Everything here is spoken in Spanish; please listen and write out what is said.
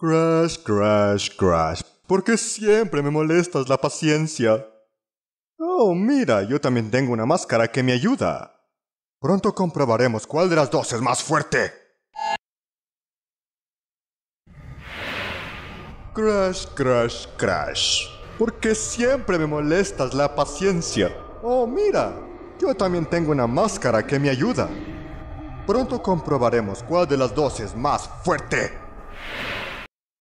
Crash, crash, crash. ¿Por siempre me molestas la paciencia? Oh, mira, yo también tengo una máscara que me ayuda. Pronto comprobaremos cuál de las dos es más fuerte. Crash, crash, crash. ¿Por qué siempre me molestas la paciencia? Oh, mira, yo también tengo una máscara que me ayuda. Pronto comprobaremos cuál de las dos es más fuerte.